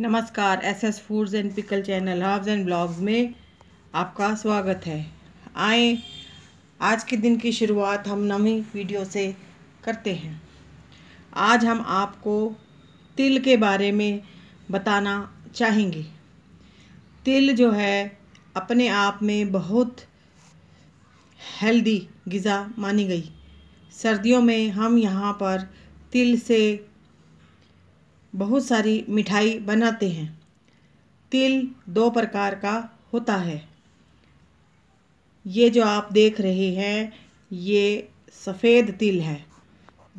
नमस्कार S S foods and pickle channel हाब्स and blogs में आपका स्वागत है आए आज के दिन की शुरुआत हम नवी वीडियो से करते हैं आज हम आपको तिल के बारे में बताना चाहेंगे तिल जो है अपने आप में बहुत हेल्दी गज़ा मानी गई सर्दियों में हम यहाँ पर तिल से बहुत सारी मिठाई बनाते हैं तिल दो प्रकार का होता है ये जो आप देख रहे हैं ये सफ़ेद तिल है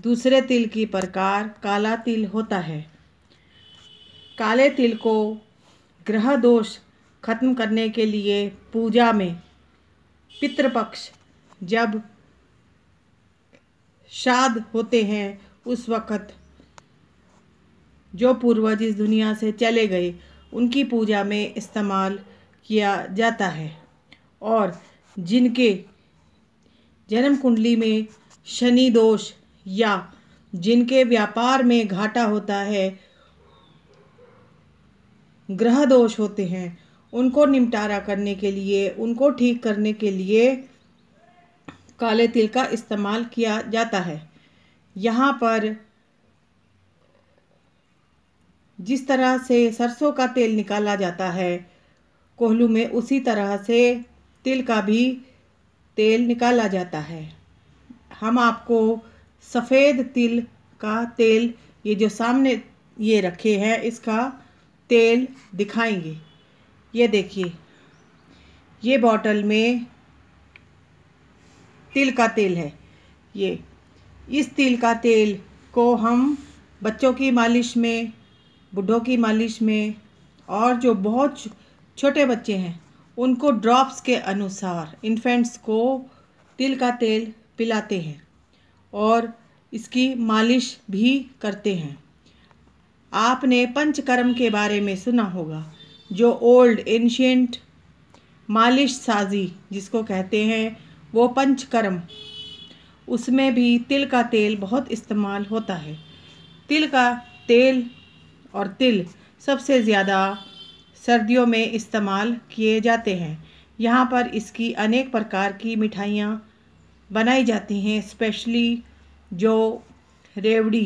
दूसरे तिल की प्रकार काला तिल होता है काले तिल को ग्रह दोष खत्म करने के लिए पूजा में पितृपक्ष जब शाद होते हैं उस वक़्त जो पूर्वज इस दुनिया से चले गए उनकी पूजा में इस्तेमाल किया जाता है और जिनके जन्म कुंडली में शनि दोष या जिनके व्यापार में घाटा होता है ग्रह दोष होते हैं उनको निपटारा करने के लिए उनको ठीक करने के लिए काले तिल का इस्तेमाल किया जाता है यहाँ पर जिस तरह से सरसों का तेल निकाला जाता है कोहलू में उसी तरह से तिल का भी तेल निकाला जाता है हम आपको सफ़ेद तिल का तेल ये जो सामने ये रखे हैं इसका तेल दिखाएंगे ये देखिए ये बॉटल में तिल का तेल है ये इस तिल का तेल को हम बच्चों की मालिश में बुढ़ों की मालिश में और जो बहुत छोटे बच्चे हैं उनको ड्रॉप्स के अनुसार इन्फेंट्स को तिल का तेल पिलाते हैं और इसकी मालिश भी करते हैं आपने पंचकर्म के बारे में सुना होगा जो ओल्ड एंशियंट मालिश साजी जिसको कहते हैं वो पंचकर्म उसमें भी तिल का तेल बहुत इस्तेमाल होता है तिल का तेल और तिल सबसे ज़्यादा सर्दियों में इस्तेमाल किए जाते हैं यहाँ पर इसकी अनेक प्रकार की मिठाइयाँ बनाई जाती हैं स्पेशली जो रेवड़ी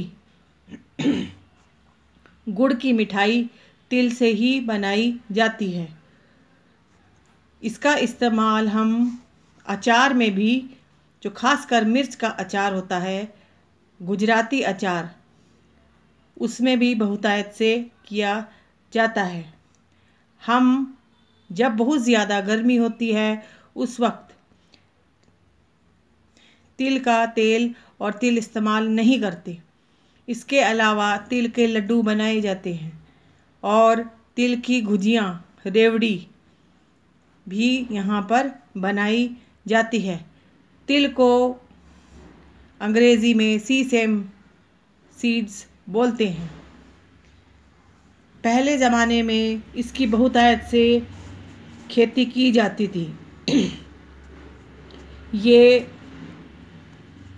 गुड़ की मिठाई तिल से ही बनाई जाती है इसका इस्तेमाल हम अचार में भी जो खासकर मिर्च का अचार होता है गुजराती अचार उसमें भी बहुतायत से किया जाता है हम जब बहुत ज़्यादा गर्मी होती है उस वक्त तिल का तेल और तिल इस्तेमाल नहीं करते इसके अलावा तिल के लड्डू बनाए जाते हैं और तिल की गुजियाँ रेवड़ी भी यहाँ पर बनाई जाती है तिल को अंग्रेज़ी में सी सेम सीड्स बोलते हैं पहले ज़माने में इसकी बहुतायत से खेती की जाती थी ये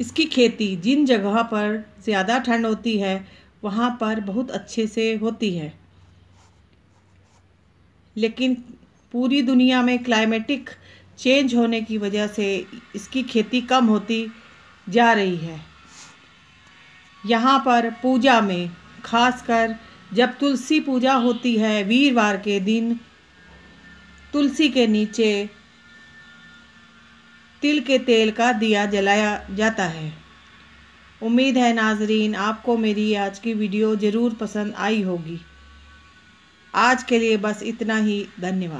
इसकी खेती जिन जगह पर ज़्यादा ठंड होती है वहाँ पर बहुत अच्छे से होती है लेकिन पूरी दुनिया में क्लाइमेटिक चेंज होने की वजह से इसकी खेती कम होती जा रही है यहाँ पर पूजा में खासकर जब तुलसी पूजा होती है वीरवार के दिन तुलसी के नीचे तिल के तेल का दिया जलाया जाता है उम्मीद है नाजरीन आपको मेरी आज की वीडियो ज़रूर पसंद आई होगी आज के लिए बस इतना ही धन्यवाद